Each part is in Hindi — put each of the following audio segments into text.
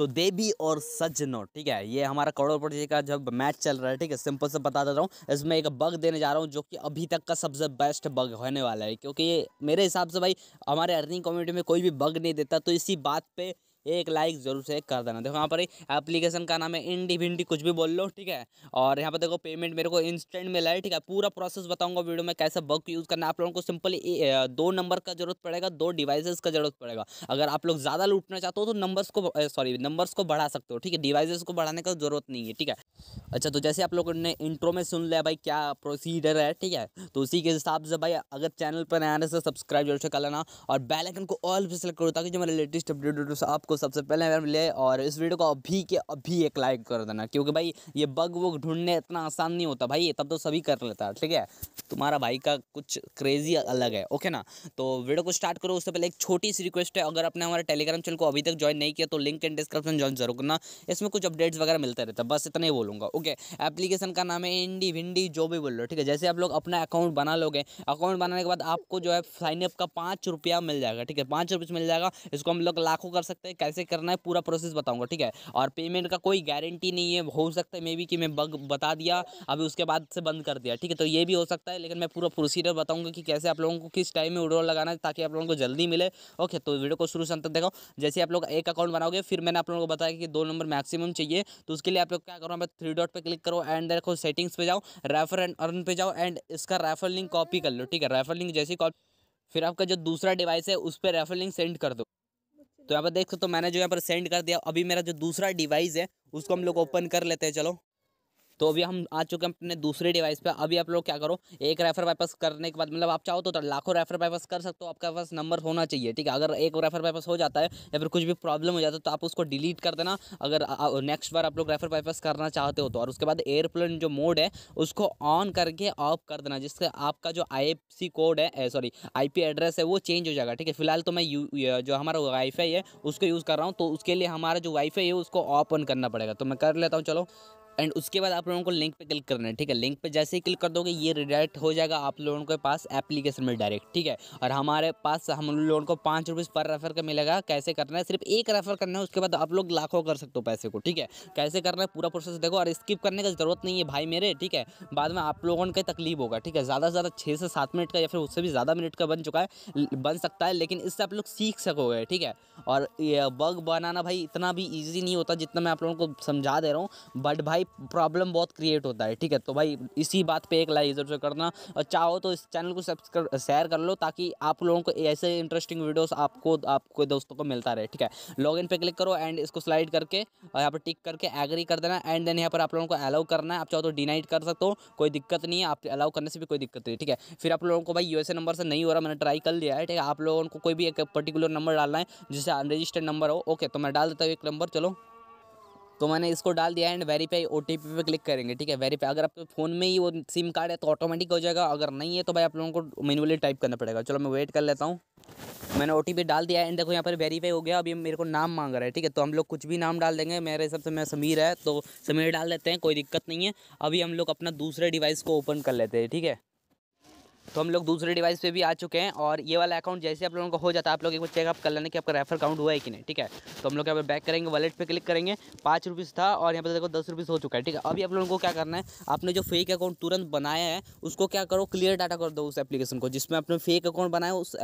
तो देवी और सज्जनो ठीक है ये हमारा करोड़पति जी का जब मैच चल रहा है ठीक है सिंपल से बता देता हूँ इसमें एक बग देने जा रहा हूँ जो कि अभी तक का सबसे बेस्ट बग होने वाला है क्योंकि ये मेरे हिसाब से भाई हमारे अर्निंग कम्युनिटी में कोई भी बग नहीं देता तो इसी बात पर एक लाइक जरूर से कर देना देखो यहाँ पर एप्लीकेशन का नाम है इंडी भिंडी कुछ भी बोल लो ठीक है और यहाँ पर देखो पेमेंट मेरे को इंस्टेंट मिला है ठीक है पूरा प्रोसेस बताऊंगा वीडियो में कैसे बग यूज़ करना आप लोगों को सिंपली दो नंबर का जरूरत पड़ेगा दो डिवाइसेस का जरूरत पड़ेगा अगर आप लोग ज़्यादा लूटना चाहते हो तो नंबर्स को सॉरी नंबर्स को बढ़ा सकते हो ठीक है डिवाइसेज को बढ़ाने का जरूरत नहीं है ठीक है अच्छा तो जैसे आप लोगों ने इंट्रो में सुन लिया भाई क्या प्रोसीडर है ठीक है तो उसी के हिसाब से भाई अगर चैनल पर नया आने से सब्सक्राइब जरूर से कर लेना और बेलाइकन को ऑल भी सेलेक्ट करो ताकि जो मेरे लेटेस्ट अपडेट आप को सबसे पहले ले और इस वीडियो को अभी के अभी एक लाइक कर देना क्योंकि भाई ये बग वग ढूंढने इतना आसान नहीं होता भाई तब तो सभी कर लेता है ठीक है तुम्हारा भाई का कुछ क्रेजी अलग है ओके ना तो वीडियो को स्टार्ट करो उससे पहले एक छोटी सी रिक्वेस्ट है अगर आपने हमारे टेलीग्राम चैनल को अभी तक ज्वाइन नहीं किया तो लिंक एंड डिस्क्रिप्शन ज्वाइन जरूर करना इसमें कुछ अपडेट्स वगैरह मिलते रहता है बस इतना ही बोलूँगा ओके एप्लीकेशन का नाम है इंडी विंडी जो भी बोल रहे हो ठीक है जैसे आप लोग अपना अकाउंट बना लोगे अकाउंट बनाने के बाद आपको जो है साइनअप का पाँच रुपया मिल जाएगा ठीक है पाँच रुपये मिल जाएगा इसको हम लोग लाखों कर सकते हैं कैसे करना है पूरा प्रोसेस बताऊँगा ठीक है और पेमेंट का कोई गारंटी नहीं है हो सकता है मे बी कि मैं बग बता दिया अभी उसके बाद से बंद कर दिया ठीक है तो ये भी हो सकता है लेकिन मैं पूरा प्रोसीजर बताऊँगा कि कैसे आप लोगों को किस टाइम में विड्रॉल लगाना है ताकि आप लोगों को जल्दी मिले ओके तो वीडियो को शुरू से अंत तक देखो जैसे आप लोग एक अकाउंट बनाओगे फिर मैंने आप लोगों को बताया कि दो नंबर मैक्सिमम चाहिए तो उसके लिए आप लोग क्या करो मैं थ्री डॉट पर क्लिक करो एंड देखो सेटिंग्स पे जाओ रेफर एंड अर्न पे जाओ एंड इसका रेफर लिंक कॉपी कर लो ठीक है रेफर लिंक जैसी कॉपी फिर आपका जो दूसरा डिवाइस है उस पर रेफर लिंक सेंड कर दो तो यहाँ पर देख सकते हो मैंने जो यहाँ पर सेंड कर दिया अभी मेरा जो दूसरा डिवाइस है उसको हम लोग ओपन कर लेते हैं चलो तो अभी हम आ चुके हैं अपने दूसरे डिवाइस पर अभी आप लोग क्या करो एक रेफर वापस करने के बाद मतलब आप चाहो तो लाखों रेफर वापस कर सकते हो आपका पास नंबर होना चाहिए ठीक है अगर एक रेफर वापस हो जाता है या फिर कुछ भी प्रॉब्लम हो जाता है तो आप उसको डिलीट कर देना अगर नेक्स्ट बार आप लोग रेफर वापस करना चाहते हो तो और उसके बाद एयरप्लेन जो मोड है उसको ऑन करके ऑफ कर देना जिससे आपका जो आई कोड है सॉरी आई एड्रेस है वो चेंज हो जाएगा ठीक है फिलहाल तो मैं यू, जो हमारा वाईफाई है उसको यूज़ कर रहा हूँ तो उसके लिए हमारा जो वाईफाई है उसको ऑफ ऑन करना पड़ेगा तो मैं कर लेता हूँ चलो एंड उसके बाद आप लोगों को लिंक पे क्लिक करना है ठीक है लिंक पे जैसे ही क्लिक कर दोगे ये रिडायरेक्ट हो जाएगा आप लोगों के पास एप्लीकेशन में डायरेक्ट ठीक है और हमारे पास हम लोगों को पाँच रुपीज़ पर रेफर का मिलेगा कैसे करना है सिर्फ एक रेफर करना है उसके बाद आप लोग लाखों कर सकते हो पैसे को ठीक है कैसे करना है पूरा प्रोसेस देखो और स्किप करने का ज़रूरत नहीं है भाई मेरे ठीक है बाद में आप लोगों का तकलीफ होगा ठीक है ज़्यादा से ज़्यादा छः से सात मिनट का या फिर उससे भी ज़्यादा मिनट का बन चुका है बन सकता है लेकिन इससे आप लोग सीख सकोगे ठीक है और ये बग बनाना भाई इतना भी ईजी नहीं होता जितना मैं आप लोगों को समझा दे रहा हूँ बट भाई प्रॉब्लम बहुत क्रिएट होता है ठीक है तो भाई इसी बात पे एक लाइक जरूर करना और चाहो तो इस चैनल को सब्सक्राइब शेयर कर लो ताकि आप लोगों को ऐसे इंटरेस्टिंग वीडियोस आपको आपको दोस्तों को मिलता रहे ठीक है इन पे क्लिक करो एंड इसको स्लाइड करके और यहाँ पर टिक करके एग्री कर देना एंड देन यहाँ पर आप लोगों को अलाउ करना है आप चाहो तो डिनाइट कर सकते हो कोई दिक्कत नहीं है आप अलाउ करने से भी कोई दिक्कत नहीं ठीक है फिर आप लोगों को भाई यू नंबर से नहीं हो रहा मैंने ट्राई कर लिया है ठीक है आप लोगों को कोई भी एक पर्टिकुलर नंबर डालना है जिससे अनरजिस्टर्ड नंबर हो ओके तो मैं डाल देता हूँ एक नंबर चलो तो मैंने इसको डाल दिया एंड वेरीफाई ओ टी पे क्लिक करेंगे ठीक है वेरीफाई अगर आपके फ़ोन में ही वो सिम कार्ड है तो ऑटोमेटिक हो जाएगा अगर नहीं है तो भाई आप लोगों को मैनुअली टाइप करना पड़ेगा चलो मैं वेट कर लेता हूँ मैंने ओ डाल दिया एंड देखो यहाँ पर वेरीफाई हो गया अभी मेरे को नाम मांग रहा है ठीक है तो हम लोग कुछ भी नाम डाल देंगे मेरे हिसाब से मैं समीर है तो समीर डाल देते हैं कोई दिक्कत नहीं है अभी हम लोग अपना दूसरे डिवाइस को ओपन कर लेते हैं ठीक है तो हम लोग दूसरे डिवाइस पे भी आ चुके हैं और ये वाला अकाउंट जैसे आप लोगों का हो जाता है आप लोग एक बार चेकअप कर लेना कि आपका रेफर अकाउंट हुआ है कि नहीं ठीक है तो हम लोग यहाँ पर बैक करेंगे वॉलेट पे क्लिक करेंगे पाँच रुपीज़ था और यहाँ पर देखो दस रुपीज़ हो चुका है ठीक है अभी आप लोगों को क्या करना है आपने जो फेक अकाउंट तुरंत बनाया है उसको क्या करो क्लियर डाटा कर दो उस एप्लीकेशन को जिसमें आपने फेक अकाउंट बनाया उस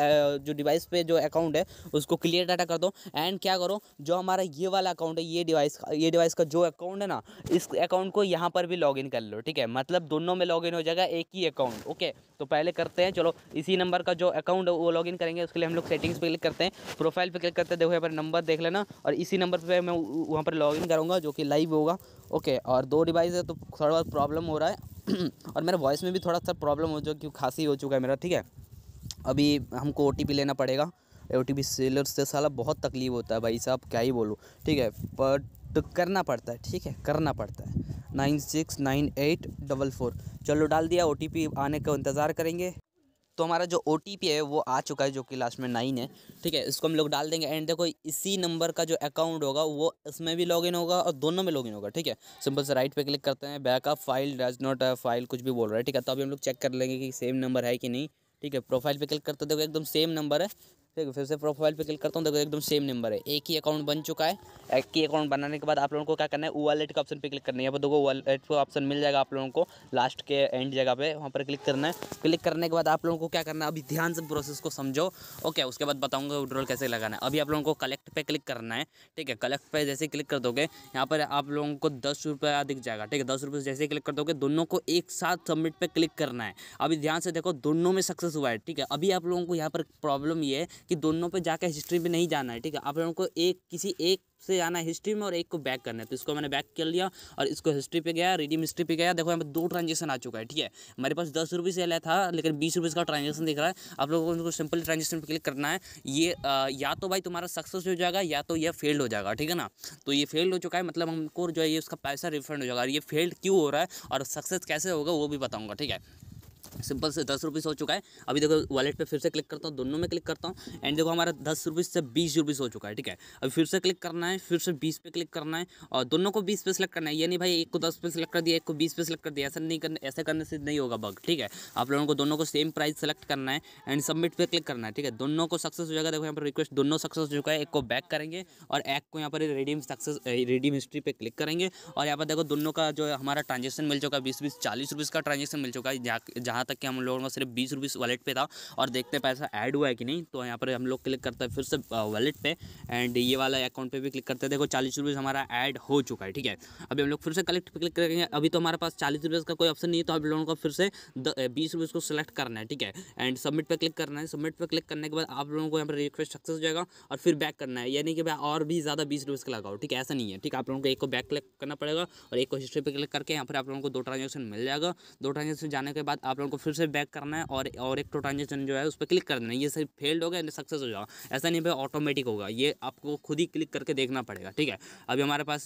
जो डिवाइस पर जो अकाउंट है उसको क्लियर डाटा कर दो एंड क्या करो जो हमारा ये वाला अकाउंट है ये डिवाइस ये डिवाइस का जो अकाउंट है ना इस अकाउंट को यहाँ पर भी इन कर लो ठीक है मतलब दोनों में इन हो जाएगा एक ही अकाउंट ओके तो पहले पहले करते हैं चलो इसी नंबर का जो अकाउंट वो लॉग इन करेंगे उसके लिए हम लोग सेटिंग्स पे क्लिक करते हैं प्रोफाइल पे क्लिक करते हैं देखो यहाँ पर नंबर देख लेना और इसी नंबर पर मैं वहाँ पर लॉग इन करूँगा जो कि लाइव होगा ओके और दो डिवाइस है तो थोड़ा बहुत प्रॉब्लम हो रहा है और मेरा वॉइस में भी थोड़ा सा प्रॉब्लम हो जो क्योंकि खांसी हो चुका है मेरा ठीक है अभी हमको ओ लेना पड़ेगा ओ टी सेलर से साला बहुत तकलीफ़ होता है भाई साहब क्या ही बोलूँ ठीक है बट करना पड़ता है ठीक है करना पड़ता है nine six nine eight double four चलो डाल दिया ओ आने का इंतज़ार करेंगे तो हमारा जो ओ है वो आ चुका है जो कि लास्ट में नाइन है ठीक है इसको हम लोग डाल देंगे एंड देखो इसी नंबर का जो अकाउंट होगा वो इसमें भी लॉगिन होगा और दोनों में लॉगिन होगा ठीक है सिंपल से राइट पे क्लिक करते हैं backup file does not file कुछ भी बोल रहा है ठीक है तो अभी हम लोग चेक कर लेंगे कि सेम नंबर है कि नहीं ठीक है प्रोफाइल पे क्लिक करते देखो एकदम सेम नंबर है देखो फिर से प्रोफाइल पे क्लिक करता हूँ देखो एकदम सेम नंबर है एक ही अकाउंट बन चुका है एक ही अकाउंट बनाने के बाद आप लोगों को क्या करना है वॉलेट का ऑप्शन पे क्लिक करना है यहाँ पर देखो वॉलेट का ऑप्शन मिल जाएगा आप लोगों को लास्ट के एंड जगह पे वहाँ पर क्लिक करना है क्लिक करने के बाद आप लोगों को क्या करना है अभी ध्यान से प्रोसेस को समझो ओके उसके बाद बताऊँगा विड्रॉल कैसे लगाना है अभी आप लोगों को कलेक्ट पर क्लिक करना है ठीक है कलेक्ट पर जैसे क्लिक कर दोगे यहाँ पर आप लोगों को दस रुपया दिख जाएगा ठीक है दस रुपये जैसे क्लिक कर दोगे दोनों को एक साथ सबमिट पर क्लिक करना है अभी ध्यान से देखो दोनों में सक्सेस हुआ है ठीक है अभी आप लोगों को यहाँ पर प्रॉब्लम ये है कि दोनों पे जाकर हिस्ट्री में नहीं जाना है ठीक है आप लोगों को एक किसी एक से जाना है हिस्ट्री में और एक को बैक करना है तो इसको मैंने बैक कर लिया और इसको हिस्ट्री पे गया रीडिंग हिस्ट्री पे गया देखो यहाँ पर दो ट्रांजेक्शन आ चुका है ठीक है मेरे पास दस रुपये से लिया था लेकिन बीस रुपये का ट्रांजेक्शन दिख रहा है आप लोगों को सिंपल ट्रांजेक्शन पर क्लिक करना है ये या तो भाई तुम्हारा सक्सेस हो जाएगा या तो यह फेल्ड हो जाएगा ठीक है ना तो ये फेल्ड हो चुका है मतलब हमको जो है ये उसका पैसा रिफंड हो जाएगा और ये फेल्ड क्यों हो रहा है और सक्सेस कैसे होगा वो भी बताऊँगा ठीक है सिंपल से दस रुपीस हो चुका है अभी देखो वॉलेट पे फिर से क्लिक करता हूँ दोनों में क्लिक करता हूँ एंड देखो हमारा दस रुपीस से बीस रुपीस हो चुका है ठीक है अभी फिर से क्लिक करना है फिर से बीस पे क्लिक करना है और दोनों को बीस पे सेलेक्ट करना है ये नहीं भाई एक को दस पे सेलेक्ट कर दिया एक को बीस पे सेलेक्ट कर दिया ऐसा नहीं करना ऐसा करने से नहीं होगा बग ठीक है आप लोगों को दोनों को सेम प्राइस सेलेक्ट करना है एंड सबमिट पे क्लिक करना है ठीक है दोनों को सक्सेस हो जाएगा देखो यहाँ पर रिक्वेस्ट दोनों सक्सेस हो चुका है एक को बैक करेंगे और एक को यहाँ पर रिडीम सक्सेस रिडीम हिस्ट्री पे क्लिक करेंगे और यहाँ पर देखो दोनों का जो हमारा ट्रांजेक्शन मिल चुका है बीस बीस चालीस रुपीज़ का ट्रांजेक्शन मिल चुका है जहाँ तक कि हम लोगों का सिर्फ बीस रुपीस वॉलेट पे था और देखते पैसा ऐड हुआ है कि नहीं तो यहाँ पर हम लोग क्लिक करते हैं फिर से वॉलेट पे एंड ये वाला अकाउंट पे भी क्लिक करते हैं देखो चालीस रुपीज़ हमारा ऐड हो चुका है ठीक है अभी हम लोग फिर से कलेक्ट पे क्लिक करेंगे अभी तो हमारे पास चालीस रुपीज़ का कोई ऑप्शन नहीं है तो हम लोगों को फिर से बीस रुपीज़ को सिलेक्ट करना है ठीक है एंड सबमिट पर क्लिक करना है सबमिट पर क्लिक करने के बाद आप लोगों को यहाँ पर रिक्वेस्ट सक्सेस हो जाएगा और फिर बैक करना है यानी कि भाई और भी ज़्यादा बीस रुपीज़ का लगाओ ठीक है ऐसा नहीं है ठीक है आप लोगों को एक को बैक क्लिक करना पड़ेगा और एक को हिस्ट्री पर क्लिक करके यहाँ पर आप लोगों को दो ट्रांजेक्शन मिल जाएगा दो ट्रांजेक्शन जाने के बाद आप लोगों को आपको फिर से बैक करना है और और एक तो ट्रांजेक्शन जो है उस पर क्लिक कर देना है ये सिर्फ फेल्ड हो या सक्सेस हो जाएगा ऐसा नहीं भाई ऑटोमेटिक होगा ये आपको खुद ही क्लिक करके देखना पड़ेगा ठीक है अभी हमारे पास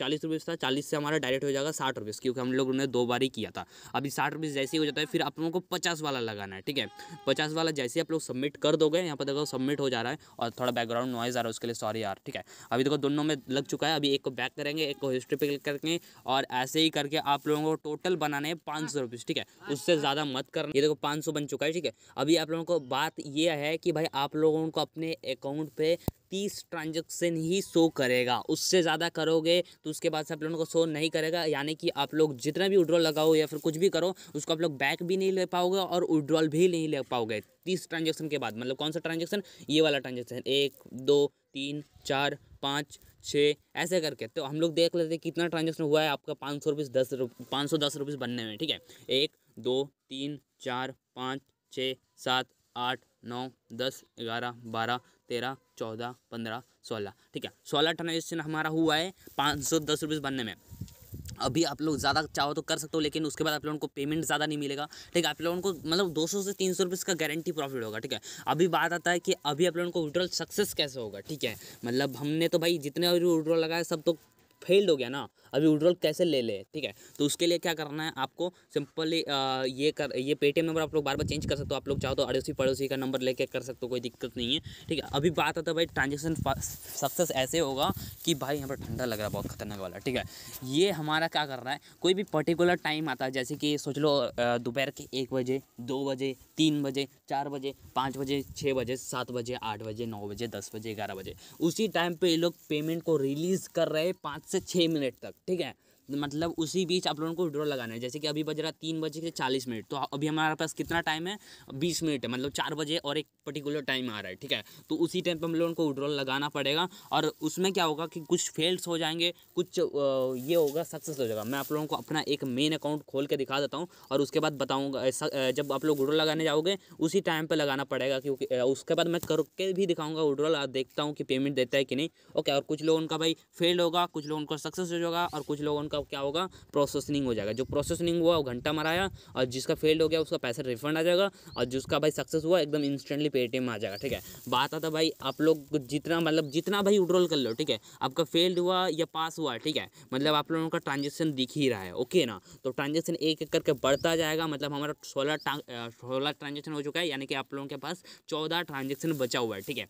चालीस रुपीज़ था चालीस से हमारा डायरेक्ट हो जाएगा साठ रुपीज़ क्योंकि हम लोगों ने दो बार ही किया था अभी साठ रुपीज़ जैसे ही हो जाता है फिर आप लोगों को पचास वाला लगाना है ठीक है पचास वाला जैसे ही आप लोग सबमिट कर दोगे यहाँ पर देखो सबमिट हो जा रहा है और थोड़ा बैकग्राउंड नॉइज आ रहा है उसके लिए सॉरी यार ठीक है अभी देखो दोनों में लग चुका है अभी एक को बैक करेंगे एक को हिस्ट्री पे क्लिक करेंगे और ऐसे ही करके आप लोगों को टोटल बनाने पाँच सौ रुपीज़ ठीक है उससे ज़्यादा मत करना ये देखो 500 बन चुका है ठीक है अभी आप लोगों को बात यह है कि भाई आप लोगों को अपने अकाउंट पे तीस ट्रांजेक्शन ही शो करेगा उससे ज़्यादा करोगे तो उसके बाद से आप लोगों को शो नहीं करेगा यानी कि आप लोग जितना भी विड्रॉल लगाओ या फिर कुछ भी करो उसको आप लोग बैक भी नहीं ले पाओगे और विड्रॉल भी नहीं ले पाओगे तीस ट्रांजेक्शन के बाद मतलब कौन सा ट्रांजेक्शन ये वाला ट्रांजेक्शन एक दो तीन चार पाँच छः ऐसे करके तो हम लोग देख लेते कितना ट्रांजेक्शन हुआ है आपका पाँच सौ रुपीज़ दस रुप पाँच सौ दस रुपीज़ बनने में ठीक है एक दो तीन चार पाँच छः सात आठ नौ दस ग्यारह बारह तेरह चौदह पंद्रह सोलह ठीक है सोलह ट्रांजेक्शन हमारा हुआ है पाँच सौ दस रुपये बनने में अभी आप लोग ज़्यादा चाहो तो कर सकते हो लेकिन उसके बाद आप लोगों को पेमेंट ज़्यादा नहीं मिलेगा ठीक है आप लोगों को मतलब 200 से 300 रुपये का गारंटी प्रॉफिट होगा ठीक है अभी बात आता है कि अभी आप लोगों को विड्रॉल सक्सेस कैसे होगा ठीक है मतलब हमने तो भाई जितने विड्रॉल लगाए सब तो फेल्ड हो गया ना अभी विड्रॉल कैसे ले ले ठीक है तो उसके लिए क्या करना है आपको सिंपली ये कर ये पेटीएम नंबर आप लोग बार बार चेंज कर सकते हो आप लोग चाहो तो अड़ोसी पड़ोसी का नंबर लेके कर सकते हो कोई दिक्कत नहीं है ठीक है अभी बात आता है भाई ट्रांजेक्शन सक्सेस ऐसे होगा कि भाई यहाँ पर ठंडा लग रहा है बहुत खतरनाक वाला ठीक है ये हमारा क्या करना है कोई भी पर्टिकुलर टाइम आता है जैसे कि सोच लो दोपहर के एक बजे दो बजे तीन बजे चार बजे पाँच बजे छः बजे सात बजे आठ बजे नौ बजे दस बजे ग्यारह बजे उसी टाइम पे ये लोग पेमेंट को रिलीज़ कर रहे हैं पाँच से छः मिनट तक ठीक है मतलब उसी बीच आप लोगों को विड्रॉ लगाना है जैसे कि अभी बज रहा तीन बजे से चालीस मिनट तो अभी हमारे पास कितना टाइम है बीस मिनट है मतलब चार बजे और एक पर्टिकुलर टाइम आ रहा है ठीक है तो उसी टाइम पर हम लोगों को विड्रॉल लगाना पड़ेगा और उसमें क्या होगा कि कुछ फेल्स हो जाएंगे कुछ ये होगा सक्सेस हो जाएगा मैं आप लोगों को अपना एक मेन अकाउंट खोल के दिखा देता हूँ और उसके बाद बताऊँगा जब आप लोग विड्रॉल लगाने जाओगे उसी टाइम पर लगाना पड़ेगा क्योंकि उसके बाद मैं करके भी दिखाऊँगा विड्रॉल और देखता हूँ कि पेमेंट देता है कि नहीं ओके और कुछ लोगों का भाई फेल होगा कुछ लोग उनका सक्सेस हो जाएगा और कुछ लोगों का उसका मतलब क्या होगा प्रोसेसिंग हो जाएगा जो प्रोसेसिंग हुआ वो घंटा मराया और जिसका फेल्ड हो गया उसका पैसा रिफंड आ जाएगा और जिसका भाई सक्सेस हुआ एकदम इंस्टेंटली पेटीएम में आ जाएगा ठीक है बात आता भाई आप लोग जितना मतलब जितना भाई उड्रोल कर लो ठीक है आपका फेल्ड हुआ या पास हुआ ठीक है मतलब आप लोगों का ट्रांजेक्शन दिख ही रहा है ओके ना तो ट्रांजेक्शन एक एक करके बढ़ता जाएगा मतलब हमारा सोलह सोलह ट्रांजेक्शन हो चुका है यानी कि आप लोगों के पास चौदह ट्रांजेक्शन बचा हुआ है ठीक है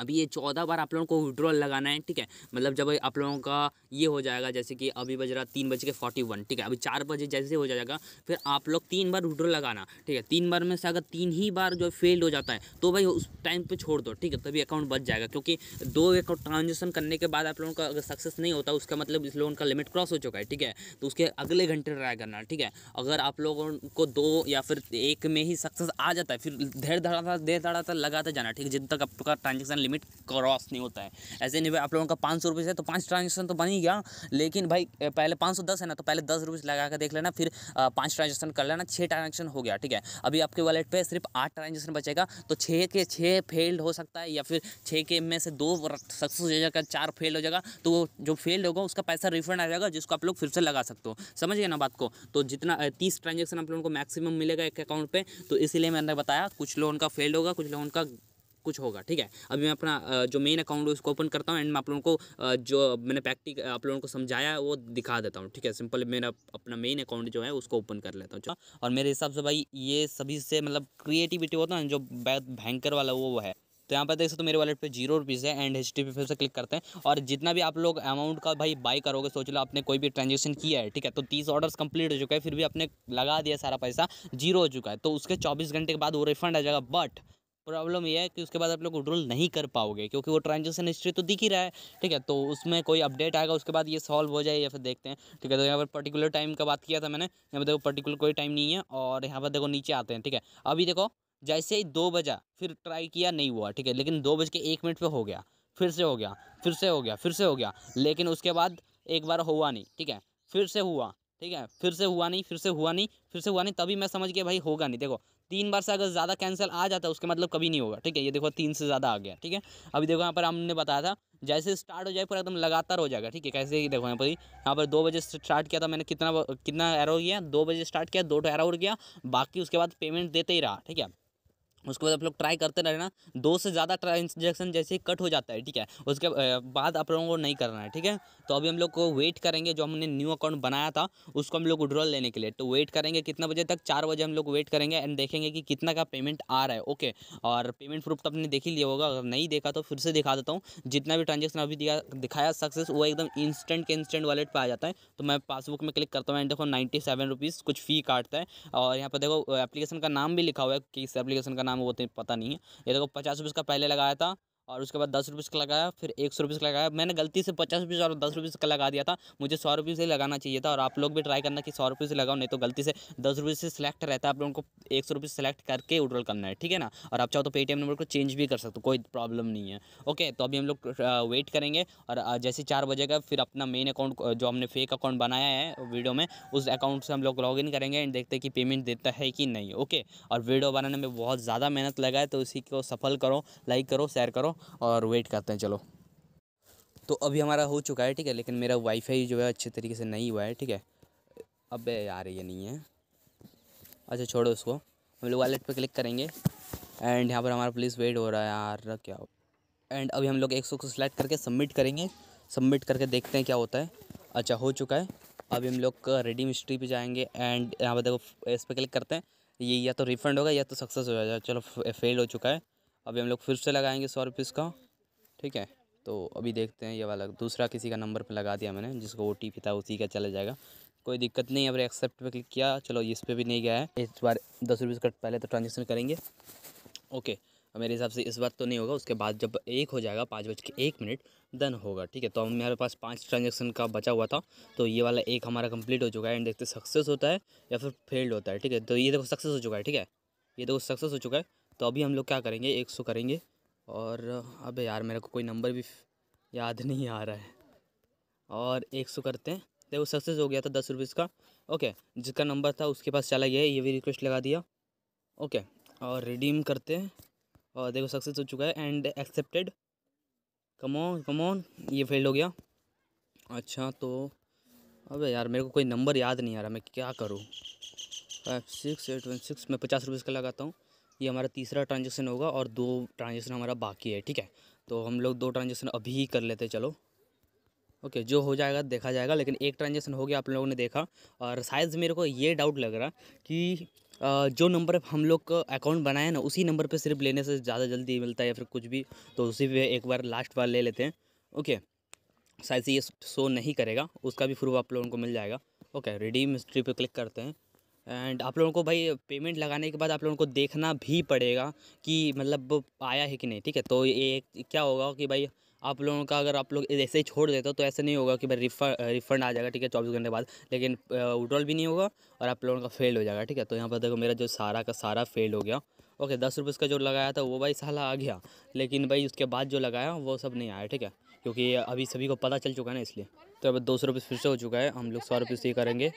अभी ये चौदह बार आप लोगों को विड्रॉल लगाना है ठीक है मतलब जब आप लोगों का ये हो जाएगा जैसे कि अभी बज रहा तीन बज के फोर्टी वन ठीक है अभी चार बजे जैसे हो जाएगा फिर आप लोग तीन बार विड्रॉल लगाना ठीक है तीन बार में से अगर तीन ही बार जो फेल हो जाता है तो भाई उस टाइम पर छोड़ दो ठीक है तभी अकाउंट बच जाएगा क्योंकि दो अकाउंट ट्रांजेक्शन करने के बाद आप लोगों का अगर सक्सेस नहीं होता उसका मतलब इस लोन का लिमिट क्रॉस हो चुका है ठीक है तो उसके अगले घंटे ट्राई करना ठीक है अगर आप लोगों को दो या फिर एक में ही सक्सेस आ जाता है फिर धैर धड़ा देर धड़ा लगाते जाना ठीक है जिन तक आपका ट्रांजेक्शन लिमिट क्रॉस नहीं होता है ऐसे नहीं भाई आप लोगों का पाँच सौ रुपये से तो पाँच ट्रांजेक्शन तो बन ही गया लेकिन भाई पहले पाँच सौ दस है ना तो पहले दस रुपये लगा कर देख लेना फिर पाँच ट्रांजेक्शन कर लेना छः ट्रांजेक्शन हो गया ठीक है अभी आपके वॉलेट पर सिर्फ आठ ट्रांजेक्शन बचेगा तो छः के छः फेल्ड हो सकता है या फिर छः के में से दो सक्सेस हो जाएगा चार फेल हो जाएगा तो वो जो फेल होगा उसका पैसा रिफंड आ जाएगा जिसको आप लोग फिर से लगा सकते हो समझ गए ना बात को तो जितना तीस ट्रांजेक्शन आप लोगों को मैक्सिमम मिलेगा एक अकाउंट पे तो इसीलिए मैंने बताया कुछ लोगों का फेल होगा कुछ लोगों का कुछ होगा ठीक है अभी मैं अपना जो मेन अकाउंट है उसको ओपन करता हूँ एंड मैं आप लोगों को जो मैंने प्रैक्टिक आप लोगों को समझाया वो दिखा देता हूँ ठीक है सिंपल मेरा अपना मेन अकाउंट जो है उसको ओपन कर लेता हूँ और मेरे हिसाब से भाई ये सभी से मतलब क्रिएटिविटी होता है ना जो भयंकर वाला वो है तो यहाँ पर देख सकते हो मेरे वॉलेट पे जीरो रुपीज़ है एंड एच टी फिर से क्लिक करते हैं और जितना भी आप लोग अमाउंट का भाई बाई करोगे सोच लो आपने कोई भी ट्रांजेक्शन किया है ठीक है तो तीस ऑर्डर्स कंप्लीट हो चुका है फिर भी आपने लगा दिया सारा पैसा जीरो हो चुका है तो उसके चौबीस घंटे के बाद वो रिफंड आ जाएगा बट प्रॉब्लम यह है कि उसके बाद आप लोग विड्रोल नहीं कर पाओगे क्योंकि वो ट्रांजेक्शन हिस्ट्री तो दिख ही रहा है ठीक है तो उसमें कोई अपडेट आएगा उसके बाद ये सॉल्व हो जाए या फिर देखते हैं ठीक है तो यहाँ पर पर्टिकुलर टाइम का बात किया था मैंने यहाँ पर देखो पर्टिकुलर कोई टाइम नहीं है और यहाँ पर देखो नीचे आते हैं ठीक है अभी देखो जैसे ही दो बजा फिर ट्राई किया नहीं हुआ ठीक है लेकिन दो बज के एक मिनट पर हो गया फिर से हो गया फिर से हो गया फिर से हो गया लेकिन उसके बाद एक बार हुआ नहीं ठीक है फिर से हुआ ठीक है फिर से हुआ नहीं फिर से हुआ नहीं फिर से हुआ नहीं तभी मैं समझ गया भाई होगा नहीं देखो तीन बार से अगर ज़्यादा कैंसिल आ जाता है उसका मतलब कभी नहीं होगा ठीक है ये देखो तीन से ज़्यादा आ गया ठीक है अभी देखो यहाँ पर हमने बताया था जैसे स्टार्ट हो जाए पूरा एकदम लगातार हो जाएगा ठीक है कैसे ही देखो यहाँ पर यहाँ पर दो बजे स्टार्ट किया था मैंने कितना कितना एरो किया दो बजे स्टार्ट किया दो टो एरो गया बाकी उसके बाद पेमेंट देते ही रहा ठीक है उसके बाद आप लोग ट्राई करते रहना दो से ज़्यादा ट्रांजेक्शन जैसे ही कट हो जाता है ठीक है उसके बाद आप लोगों को नहीं करना है ठीक है तो अभी हम लोग को वेट करेंगे जो हमने न्यू अकाउंट बनाया था उसको हम लोग विड्रॉल लेने के लिए तो वेट करेंगे कितना बजे तक चार बजे हम लोग वेट करेंगे एंड देखेंगे कि कितना का पेमेंट आ रहा है ओके और पेमेंट प्रूफ तो आपने देख ही लिया होगा अगर नहीं देखा तो फिर से दिखा देता हूँ जितना भी ट्रांजेक्शन अभी दिया दिखाया सक्सेस वो एकदम इंस्टेंट के इंस्टेंट वॉलेट पर आ जाता है तो मैं पासबुक में क्लिक करता हूँ एंड देखो नाइन्टी कुछ फ़ी काटता है और यहाँ पर देखो एप्लीकेशन का नाम भी लिखा हुआ है किस एप्लीकेशन का नाम नाम वो तो पता नहीं है ये देखो पचास रुपये इसका पहले लगाया था और उसके बाद दस रुपीज़ का लगाया फिर एक सौ रुपीज़ का लगाया मैंने गलती से पचास रुपीज़ और दस रुपीज़ का लगा दिया था मुझे सौ रुपीज़ से लगाना चाहिए था और आप लोग भी ट्राई करना कि सौ रुपीज़ से लगाओ नहीं तो गलती से दस रुपीज़ से सिलेक्ट रहता है आप लोगों को एक सौ रुपीज़ सेलेक्ट करके उड्रोल करना है ठीक है ना और आप चाहो तो पेटीएम नंबर को चेंज भी कर सकते हो कोई प्रॉब्लम नहीं है ओके तो अभी हम लोग वेट करेंगे और जैसे चार बजे का फिर अपना मेन अकाउंट जो हमने फेक अकाउंट बनाया है वीडियो में उस अकाउंट से हम लोग लॉग इन करेंगे एंड देखते हैं कि पेमेंट देता है कि नहीं ओके और वीडियो बनाने में बहुत ज़्यादा मेहनत लगा है तो उसी को सफल करो लाइक करो शेयर करो और वेट करते हैं चलो तो अभी हमारा हो चुका है ठीक है लेकिन मेरा वाईफाई जो है अच्छे तरीके से नहीं हुआ है ठीक है अब यार ये नहीं है अच्छा छोड़ो उसको हम लोग वॉलेट पे क्लिक करेंगे एंड यहाँ पर हमारा प्लीज़ वेट हो रहा है यार क्या एंड अभी हम लोग एक सौ को सिलेक्ट करके सबमिट करेंगे सबमिट करके देखते हैं क्या होता है अच्छा हो चुका है अभी हम लोग रेडी मिस्ट्री पे जाएंगे एंड यहाँ पर देखो इस पर क्लिक करते हैं ये या तो रिफ़ंड होगा या तो सक्सेस हो जाएगा चलो फेल हो चुका है अभी हम लोग फिर से लगाएंगे सौ रुपये इसका ठीक है तो अभी देखते हैं ये वाला दूसरा किसी का नंबर पर लगा दिया मैंने जिसको ओ था उसी का चला जाएगा कोई दिक्कत नहीं अब एक्सेप्ट पे क्लिक किया चलो इस पर भी नहीं गया है इस बार दस रुपये का पहले तो ट्रांजेक्शन करेंगे ओके मेरे हिसाब से इस बार तो नहीं होगा उसके बाद जब एक हो जाएगा पाँच बज के एक मिनट देन होगा ठीक है तो मेरे पास पांच ट्रांजेक्शन का बचा हुआ था तो ये वाला एक हमारा कंप्लीट हो चुका है एंड देखते सक्सेस होता है या फिर फेल्ड होता है ठीक है तो ये देखो सक्सेस हो चुका है ठीक है ये देखो सक्सेस हो चुका है तो अभी हम लोग क्या करेंगे एक सौ करेंगे और अबे यार मेरे को कोई नंबर भी याद नहीं आ रहा है और एक सौ करते हैं देखो सक्सेस हो गया था दस रुपीज़ का ओके जिसका नंबर था उसके पास चला गया ये भी रिक्वेस्ट लगा दिया ओके और रिडीम करते हैं और देखो सक्सेस हो चुका है एंड एक्सेप्टेड कमॉन कमॉन ये फेल हो गया अच्छा तो अबे यार मेरे को कोई नंबर याद नहीं आ रहा मैं क्या करूँ five six eight one six मैं पचास रुपीज़ का लगाता हूँ ये हमारा तीसरा ट्रांजेक्शन होगा और दो ट्रांजेक्शन हमारा बाकी है ठीक है तो हम लोग दो ट्रांजेक्शन अभी ही कर लेते चलो ओके जो हो जाएगा देखा जाएगा लेकिन एक ट्रांजेक्शन हो गया आप लोगों ने देखा और शायद मेरे को ये डाउट लग रहा कि जो नंबर हम लोग का अकाउंट बनाए ना उसी नंबर पे सिर्फ लेने से ज़्यादा जल्दी मिलता है या फिर कुछ भी तो उसी पे एक बार लास्ट बार ले लेते हैं ओके शायद से ये शो नहीं करेगा उसका भी प्रूफ आप लोगों को मिल जाएगा ओके रिडीम हिस्ट्री पर क्लिक करते हैं एंड आप लोगों को भाई पेमेंट लगाने के बाद आप लोगों को देखना भी पड़ेगा कि मतलब आया है कि नहीं ठीक है तो ये क्या होगा कि भाई आप लोगों का अगर आप लोग ऐसे ही छोड़ देते हो तो ऐसे नहीं होगा कि भाई रिफंड रिफंड आ जाएगा ठीक है चौबीस घंटे बाद लेकिन विड्रॉल भी नहीं होगा और आप लोगों का फेल हो जाएगा ठीक है तो यहाँ पर देखो मेरा जो सारा का सारा फेल हो गया ओके दस रुपये उसका जो लगाया था वो भाई सला आ गया लेकिन भाई उसके बाद जो लगाया वो सब नहीं आया ठीक है क्योंकि अभी सभी को पता चल चुका है ना इसलिए तो अब दो सौ रुपये फिर से हो चुका है हम लोग सौ रुपये से ही करेंगे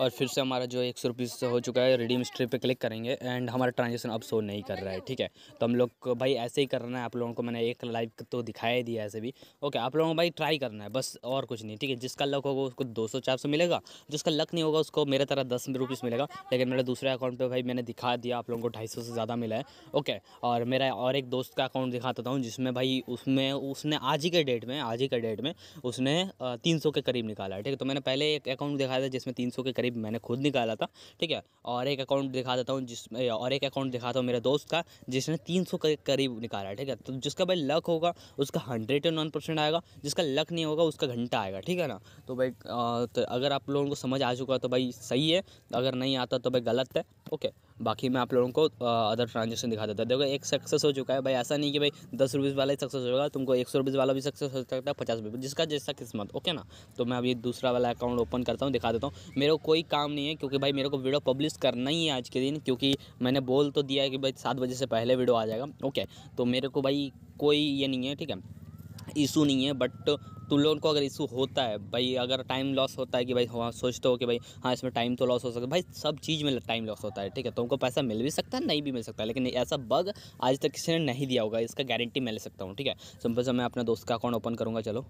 और फिर से हमारा जो एक सौ से हो चुका है रिडीम स्ट्रिप पे क्लिक करेंगे एंड हमारा ट्रांजेक्शन अब शो नहीं कर रहा है ठीक है तो हम लोग भाई ऐसे ही करना है आप लोगों को मैंने एक लाइव तो दिखाया दिया ऐसे भी ओके आप लोगों को भाई ट्राई करना है बस और कुछ नहीं ठीक है जिसका लक होगा उसको दो सौ चार सौ मिलेगा जिसका लक नहीं होगा उसको मेरे तरह दस रुपीस मिलेगा लेकिन मेरे दूसरे अकाउंट पर भाई मैंने दिखा दिया आप लोगों को ढाई से ज़्यादा मिला है ओके और मेरा और एक दोस्त का अकाउंट दिखाता था जिसमें भाई उसमें उसने आज ही के डेट में आज ही के डेट में उसने तीन सौ के करीब निकाला है ठीक है तो मैंने पहले एक अकाउंट दिखाया था जिसमें तीन सौ के करीब मैंने खुद निकाला था ठीक है और एक अकाउंट दिखा देता हूँ जिस और एक अकाउंट दिखाता हूँ मेरे दोस्त का जिसने तीन सौ के करीब निकाला है ठीक है तो जिसका भाई लक होगा उसका हंड्रेड एंड वन परसेंट आएगा जिसका लक नहीं होगा उसका घंटा आएगा ठीक है ना तो भाई तो अगर आप लोगों को समझ आ चुका तो भाई सही है अगर नहीं आता तो भाई गलत है ओके बाकी मैं आप लोगों को अदर ट्रांजेक्शन दिखा देता देखो एक सक्सेस हो चुका है भाई ऐसा नहीं कि भाई दस रुपीज़ वाला ही सक्सेस होगा तुमको एक सौ रुपीज़ वाला भी सक्सेस हो सकता है पचास रुपये जिसका जैसा किस्मत ओके ना तो मैं अभी दूसरा वाला अकाउंट ओपन करता हूँ दिखा देता हूँ मेरे को कोई काम नहीं है क्योंकि भाई मेरे को वीडियो पब्लिश करना ही है आज के दिन क्योंकि मैंने बोल तो दिया है कि भाई सात बजे से पहले वीडियो आ जाएगा ओके तो मेरे को भाई कोई ये नहीं है ठीक है इशू नहीं है बट तो लोन को अगर इशू होता है भाई अगर टाइम लॉस होता है कि भाई हाँ सोचते हो कि भाई हाँ इसमें टाइम तो लॉस हो सकता है भाई सब चीज़ में टाइम लॉस होता है ठीक है तुमको पैसा मिल भी सकता है नहीं भी मिल सकता है लेकिन ऐसा बग आज तक किसी ने नहीं दिया होगा इसका गारंटी मैं ले सकता हूँ ठीक है सिंपल से मैं अपने दोस्त का अकाउंट ओपन करूँगा चलो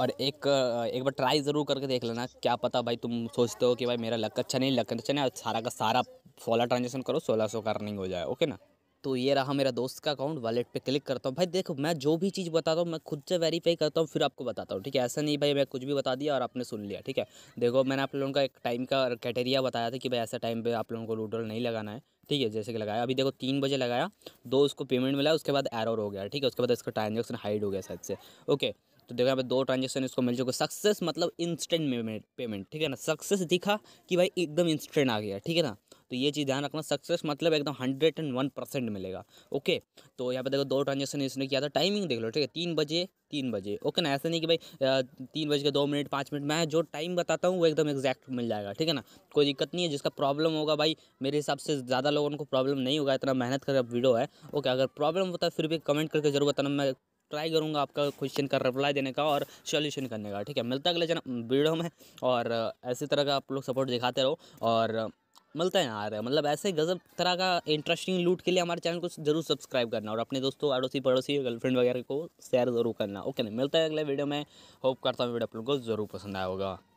और एक एक बार ट्राई ज़रूर करके देख लेना क्या पता भाई तुम सोचते हो कि भाई मेरा लक अच्छा नहीं लक अच्छा नहीं सारा का सारा सोलह ट्रांजेक्शन करो सोलह सौ का अर्निंग हो जाए ओके ना तो ये रहा मेरा दोस्त का अकाउंट वॉलेट पे क्लिक करता हूँ भाई देखो मैं जो भी चीज़ बताता हूँ मैं खुद से वेरीफाई करता हूँ फिर आपको बताता हूँ ठीक है ऐसा नहीं भाई मैं कुछ भी बता दिया और आपने सुन लिया ठीक है देखो मैंने आप लोगों का एक टाइम का क्राइटेरिया बताया था कि भाई ऐसा टाइम पर आप लोगों को लूडल नहीं लगाना है ठीक है जैसे कि लगाया अभी देखो तीन बजे लगाया दो उसको पेमेंट मिला उसके बाद एरर हो गया ठीक है उसके बाद इसका ट्रांजेक्शन हाइड हो गया शायद से ओके तो देखो यहाँ पे दो ट्रांजेक्शन इसको मिल चुके सक्सेस मतलब इंस्टेंट पेमेंट पेमेंट ठीक है ना सक्सेस दिखा कि भाई एकदम इंस्टेंट आ गया ठीक है ना तो ये चीज़ ध्यान रखना सक्सेस मतलब एकदम हंड्रेड एंड वन परसेंट मिलेगा ओके तो यहाँ पे देखो दो ट्रांजेक्शन इसने किया था टाइमिंग देख लो ठीक है तीन बजे तीन बजे ओके ना ऐसा नहीं कि भाई तीन बज के दो मिनट पाँच मिनट मैं जो टाइम बताता हूँ वो एकदम एग्जैक्ट मिल जाएगा ठीक है ना कोई दिक्कत नहीं है जिसका प्रॉब्लम होगा भाई मेरे हिसाब से ज़्यादा लोगों को प्रॉब्लम नहीं होगा इतना मेहनत कर वीडियो है ओके अगर प्रॉब्लम होता है फिर भी कमेंट करके जरूर बताना मैं ट्राई करूँगा आपका क्वेश्चन का रिप्लाई देने का और सॉल्यूशन करने का ठीक है मिलता है अगले वीडियो में और ऐसी तरह का आप लोग सपोर्ट दिखाते रहो और मिलता है हैं है मतलब ऐसे गजब तरह का इंटरेस्टिंग लूट के लिए हमारे चैनल को जरूर सब्सक्राइब करना और अपने दोस्तों अड़ोसी पड़ोसी गर्लफ्रेंड वगैरह को शेयर जरूर करना ओके नहीं मिलता है अगले वीडियो में होप करता हूँ वीडियो आप लोग को जरूर पसंद आया होगा